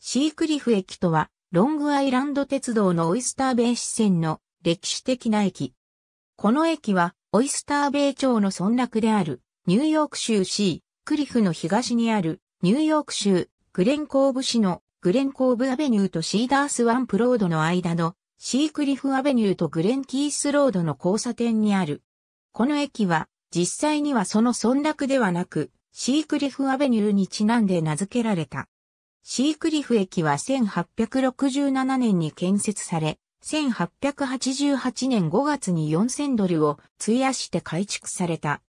シークリフ駅とは、ロングアイランド鉄道のオイスターベイ支線の歴史的な駅。この駅は、オイスターベイ町の村落である、ニューヨーク州シークリフの東にある、ニューヨーク州グレンコーブ市のグレンコーブアベニューとシーダースワンプロードの間のシークリフアベニューとグレンキースロードの交差点にある。この駅は、実際にはその村落ではなく、シークリフアベニューにちなんで名付けられた。シークリフ駅は1867年に建設され、1888年5月に4000ドルを費やして改築された。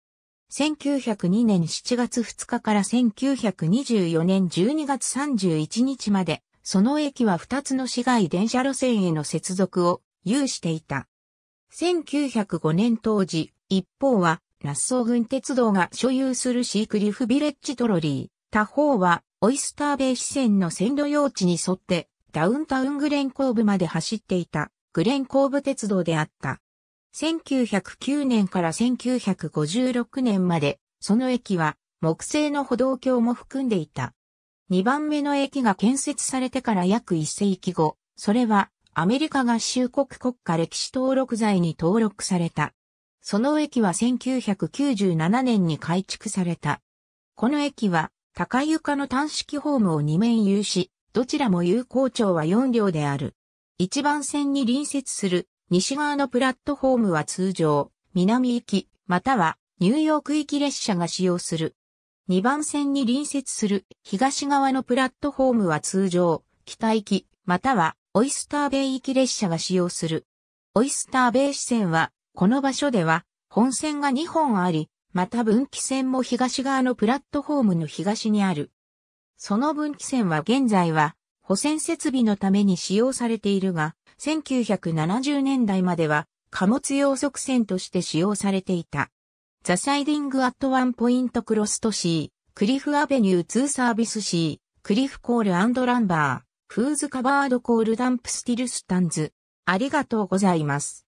1902年7月2日から1924年12月31日まで、その駅は2つの市街電車路線への接続を有していた。1905年当時、一方は、ラッソー郡鉄道が所有するシークリフビレッジトロリー、他方は、オイスターベイ支線の線路用地に沿ってダウンタウングレンコーブまで走っていたグレンコーブ鉄道であった。1909年から1956年までその駅は木製の歩道橋も含んでいた。2番目の駅が建設されてから約1世紀後、それはアメリカ合衆国国家歴史登録財に登録された。その駅は1997年に改築された。この駅は高床の単式ホームを2面有し、どちらも有効長は4両である。1番線に隣接する西側のプラットホームは通常、南行き、またはニューヨーク行き列車が使用する。2番線に隣接する東側のプラットホームは通常、北行き、またはオイスターベイ行き列車が使用する。オイスターベイ支線は、この場所では、本線が2本あり、また分岐線も東側のプラットフォームの東にある。その分岐線は現在は保線設備のために使用されているが、1970年代までは貨物用側線として使用されていた。ザサイディングアットワンポイントクロストシー、クリフアベニューツーサービスシー、クリフコールランバー、フーズカバードコールダンプスティルスタンズ。ありがとうございます。